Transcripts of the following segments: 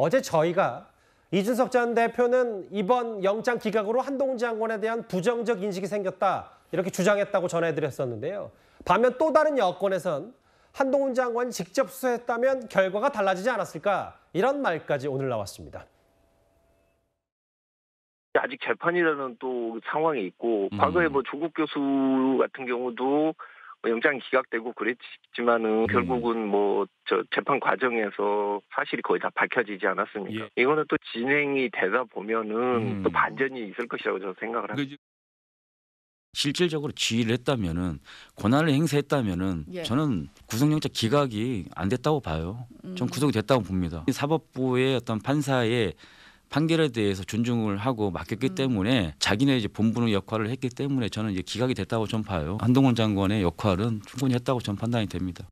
어제 저희가 이준석 전 대표는 이번 영장 기각으로 한동훈 장관에 대한 부정적 인식이 생겼다 이렇게 주장했다고 전해드렸었는데요. 반면 또 다른 여권에선 한동훈 장관이 직접 수사했다면 결과가 달라지지 않았을까 이런 말까지 오늘 나왔습니다. 아직 재판이라는 또 상황이 있고 음. 과거에 뭐 조국 교수 같은 경우도 뭐 영장이 기각되고 그랬지만은 음. 결국은 뭐 저 재판 과정에서 사실이 거의 다 밝혀지지 않았습니까? 예. 이거는 또 진행이 되다 보면은 음. 또 반전이 있을 것이라고 저는 생각을 합니다. 실질적으로 지휘를 했다면은 권한을 행사했다면은 예. 저는 구속영장 기각이 안 됐다고 봐요. 전 음. 구속이 됐다고 봅니다. 사법부의 어떤 판사의 판결에 대해서 존중을 하고 맡겼기 음. 때문에 자기네 이제 본부는 역할을 했기 때문에 저는 이제 기각이 됐다고 전 봐요. 한동훈 장관의 역할은 충분히 했다고 전 판단이 됩니다.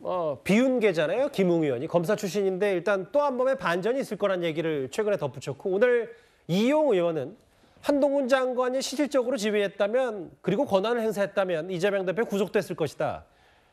어, 비운계잖아요 김웅 의원이 검사 출신인데 일단 또 한 번의 반전이 있을 거란 얘기를 최근에 덧붙였고 오늘 이용 의원은 한동훈 장관이 실질적으로 지휘했다면 그리고 권한을 행사했다면 이재명 대표 구속됐을 것이다.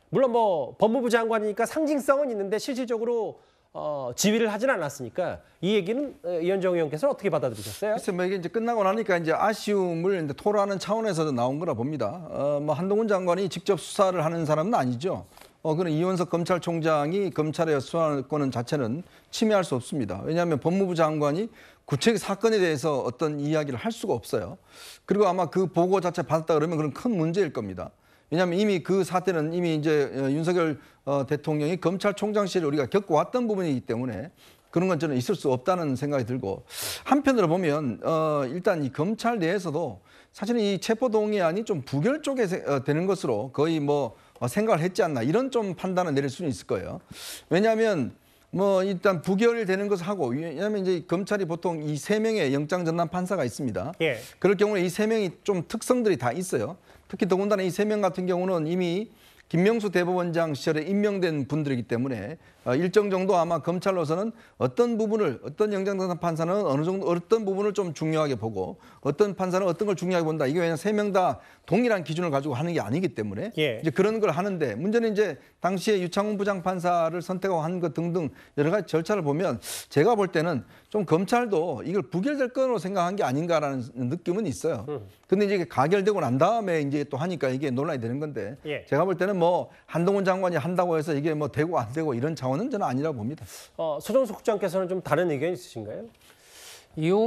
물론 뭐 법무부 장관이니까 상징성은 있는데 실질적으로 어, 지휘를 하진 않았으니까 이 얘기는 어, 이현정 의원께서는 어떻게 받아들이셨어요? 글쎄 뭐 이게 이제 끝나고 나니까 이제 아쉬움을 이제 토로하는 차원에서 나온 거라 봅니다. 어, 뭐 한동훈 장관이 직접 수사를 하는 사람은 아니죠. 어, 그는 이원석 검찰총장이 검찰의 수사권은 자체는 침해할 수 없습니다. 왜냐하면 법무부 장관이 구체적 사건에 대해서 어떤 이야기를 할 수가 없어요. 그리고 아마 그 보고 자체 받았다 그러면 그런 큰 문제일 겁니다. 왜냐하면 이미 그 사태는 이미 이제 어, 윤석열 어, 대통령이 검찰총장실을 우리가 겪어왔던 부분이기 때문에 그런 건 저는 있을 수 없다는 생각이 들고 한편으로 보면 어, 일단 이 검찰 내에서도 사실은 이 체포동의안이 좀 부결 쪽에 어, 되는 것으로 거의 뭐 생각을 했지 않나 이런 좀 판단을 내릴 수는 있을 거예요. 왜냐하면 뭐 일단 부결 되는 것을 하고 왜냐하면 이제 검찰이 보통 이 세 명의 영장 전담 판사가 있습니다. 예. 그럴 경우에 이 세 명이 좀 특성들이 다 있어요. 특히 더군다나 이 세 명 같은 경우는 이미 김명수 대법원장 시절에 임명된 분들이기 때문에 어, 일정 정도 아마 검찰로서는 어떤 부분을 어떤 영장당사 판사는 어느 정도 어떤 부분을 좀 중요하게 보고 어떤 판사는 어떤 걸 중요하게 본다. 이게 왜냐면 세 명 다 동일한 기준을 가지고 하는 게 아니기 때문에 예. 이제 그런 걸 하는데 문제는 이제 당시에 유창훈 부장 판사를 선택하고 한 것 등등 여러 가지 절차를 보면 제가 볼 때는 좀 검찰도 이걸 부결될 건으로 생각한 게 아닌가라는 느낌은 있어요. 음. 근데 이제 가결되고 난 다음에 이제 또 하니까 이게 논란이 되는 건데 예. 제가 볼 때는 뭐 한동훈 장관이 한다고 해서 이게 뭐 되고 안 되고 이런 차원은 저는 아니라고 봅니다. 어, 서정수 국장께서는 좀 다른 의견 있으신가요? 이용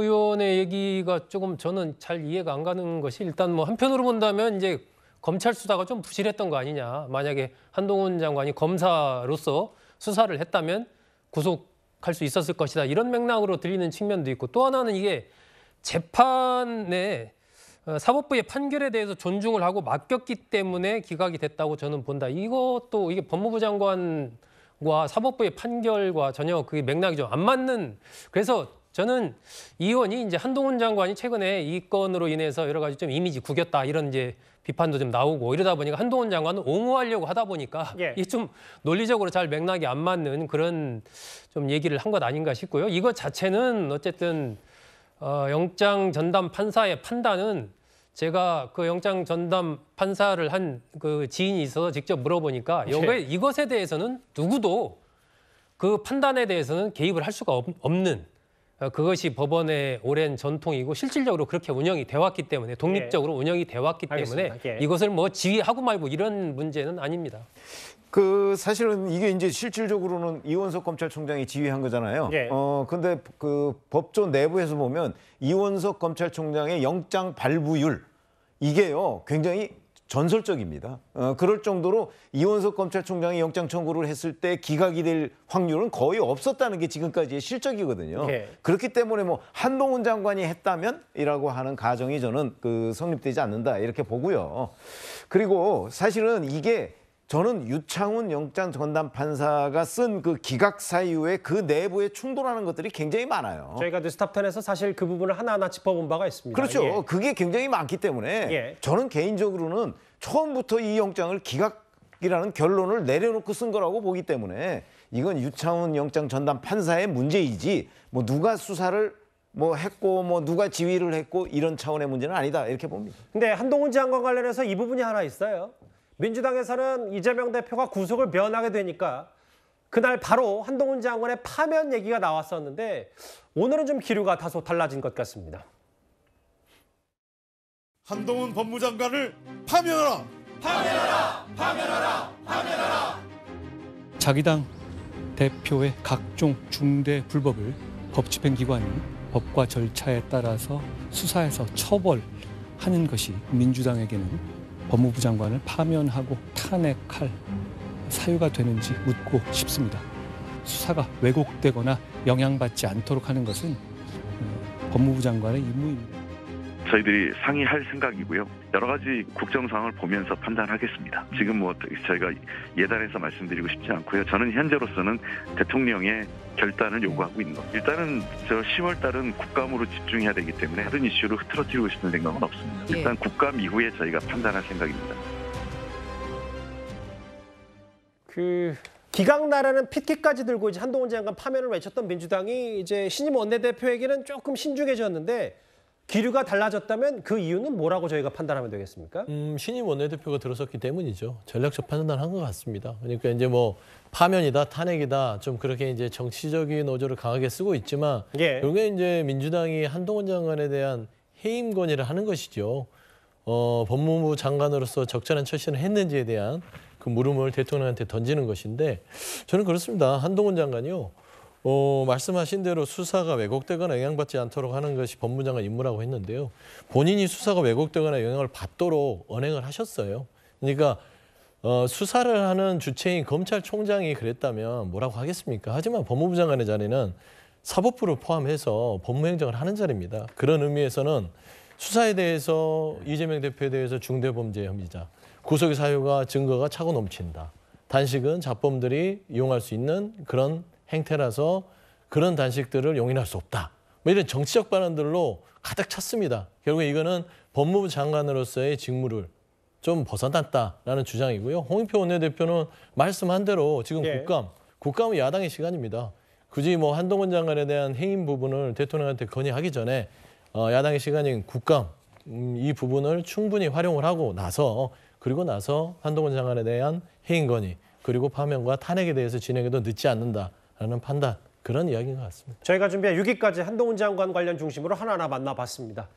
의원의 얘기가 조금 저는 잘 이해가 안 가는 것이 일단 뭐 한편으로 본다면 이제 검찰 수사가 좀 부실했던 거 아니냐. 만약에 한동훈 장관이 검사로서 수사를 했다면 구속 생할수 있었을 것이다. 이런 맥락으로 들리는 측면도 있고 또 하나는 이게 재판에 어, 사법부의 판결에 대해서 존중을 하고 맡겼기 때문에 기각이 됐다고 저는 본다. 이것도 이게 법무부 장관과 사법부의 판결과 전혀 그 맥락이 좀안 맞는 그래서 저는 이 의원이 이제 한동훈 장관이 최근에 이 건으로 인해서 여러 가지 좀 이미지 구겼다 이런 이제 비판도 좀 나오고 이러다 보니까 한동훈 장관은 옹호하려고 하다 보니까 예. 이좀 논리적으로 잘 맥락이 안 맞는 그런 좀 얘기를 한 것 아닌가 싶고요. 이것 자체는 어쨌든 어, 영장 전담 판사의 판단은 제가 그 영장 전담 판사를 한 그 지인이 있어서 직접 물어보니까 여기 예. 이것에 대해서는 누구도 그 판단에 대해서는 개입을 할 수가 없, 없는 어, 그것이 법원의 오랜 전통이고 실질적으로 그렇게 운영이 되 왔기 때문에 독립적으로 예. 운영이 되 왔기 때문에 예. 이것을 뭐 지휘하고 말고 이런 문제는 아닙니다. 그 사실은 이게 이제 실질적으로는 이원석 검찰총장이 지휘한 거잖아요. 예. 어 근데 그 법조 내부에서 보면 이원석 검찰총장의 영장 발부율 이게요 굉장히 전설적입니다. 어, 그럴 정도로 이원석 검찰총장이 영장 청구를 했을 때 기각이 될 확률은 거의 없었다는 게 지금까지의 실적이거든요. 네. 그렇기 때문에 뭐 한동훈 장관이 했다면이라고 하는 가정이 저는 그 성립되지 않는다 이렇게 보고요. 그리고 사실은 이게 저는 유창훈 영장 전담 판사가 쓴 그 기각 사유에그 내부에 충돌하는 것들이 굉장히 많아요. 저희가 뉴스탑텐에서 사실 그 부분을 하나하나 짚어본 바가 있습니다. 그렇죠. 예. 그게 굉장히 많기 때문에 예. 저는 개인적으로는 처음부터 이 영장을 기각이라는 결론을 내려놓고 쓴 거라고 보기 때문에 이건 유창훈 영장 전담 판사의 문제이지 뭐 누가 수사를 뭐 했고 뭐 누가 지휘를 했고 이런 차원의 문제는 아니다 이렇게 봅니다. 근데 한동훈 장관 관련해서 이 부분이 하나 있어요. 민주당에서는 이재명 대표가 구속을 면하게 되니까 그날 바로 한동훈 장관의 파면 얘기가 나왔었는데 오늘은 좀 기류가 다소 달라진 것 같습니다. 한동훈 법무장관을 파면하라! 파면하라! 파면하라! 파면하라! 자기 당 대표의 각종 중대 불법을 법집행기관이 법과 절차에 따라서 수사해서 처벌하는 것이 민주당에게는 법무부 장관을 파면하고 탄핵할 사유가 되는지 묻고 싶습니다. 수사가 왜곡되거나 영향받지 않도록 하는 것은 음, 법무부 장관의 임무입니다. 저희들이 상의할 생각이고요. 여러 가지 국정 상황을 보면서 판단하겠습니다. 지금 뭐 저희가 예단해서 말씀드리고 싶지 않고요. 저는 현재로서는 대통령의 결단을 요구하고 있는 겁니다. 일단은 저 10월 달은 국감으로 집중해야 되기 때문에 다른 이슈로 흐트러뜨리고 싶은 생각은 없습니다. 예. 일단 국감 이후에 저희가 판단할 생각입니다. 그 기각 나라는 핏기까지 들고 이제 한동훈 장관 파면을 외쳤던 민주당이 이제 신임 원내대표에게는 조금 신중해졌는데 기류가 달라졌다면 그 이유는 뭐라고 저희가 판단하면 되겠습니까? 음, 신임 원내대표가 들어섰기 때문이죠. 전략적 판단을 한 것 같습니다. 그러니까 이제 뭐 파면이다 탄핵이다 좀 그렇게 이제 정치적인 어조를 강하게 쓰고 있지만 예. 결국에 이제 민주당이 한동훈 장관에 대한 해임 건의를 하는 것이죠. 어, 법무부 장관으로서 적절한 처신을 했는지에 대한 그 물음을 대통령한테 던지는 것인데 저는 그렇습니다. 한동훈 장관이요. 어, 말씀하신 대로 수사가 왜곡되거나 영향받지 않도록 하는 것이 법무장관 임무라고 했는데요. 본인이 수사가 왜곡되거나 영향을 받도록 언행을 하셨어요. 그러니까 어, 수사를 하는 주체인 검찰총장이 그랬다면 뭐라고 하겠습니까? 하지만 법무부 장관의 자리는 사법부를 포함해서 법무행정을 하는 자리입니다. 그런 의미에서는 수사에 대해서 이재명 대표에 대해서 중대범죄 혐의자, 구속의 사유가 증거가 차고 넘친다. 단식은 자범들이 이용할 수 있는 그런 행태라서 그런 단식들을 용인할 수 없다. 뭐 이런 정치적 발언들로 가득 찼습니다. 결국 이거는 법무부 장관으로서의 직무를 좀 벗어났다라는 주장이고요. 홍익표 원내대표는 말씀한 대로 지금 예. 국감, 국감은 야당의 시간입니다. 굳이 뭐 한동훈 장관에 대한 해임 부분을 대통령한테 건의하기 전에 어, 야당의 시간인 국감 음, 이 부분을 충분히 활용을 하고 나서 그리고 나서 한동훈 장관에 대한 해임 건의 그리고 파면과 탄핵에 대해서 진행해도 늦지 않는다. 라는 판단, 그런 이야기인 것 같습니다. 저희가 준비한 6위까지 한동훈 장관 관련 중심으로 하나하나 만나봤습니다.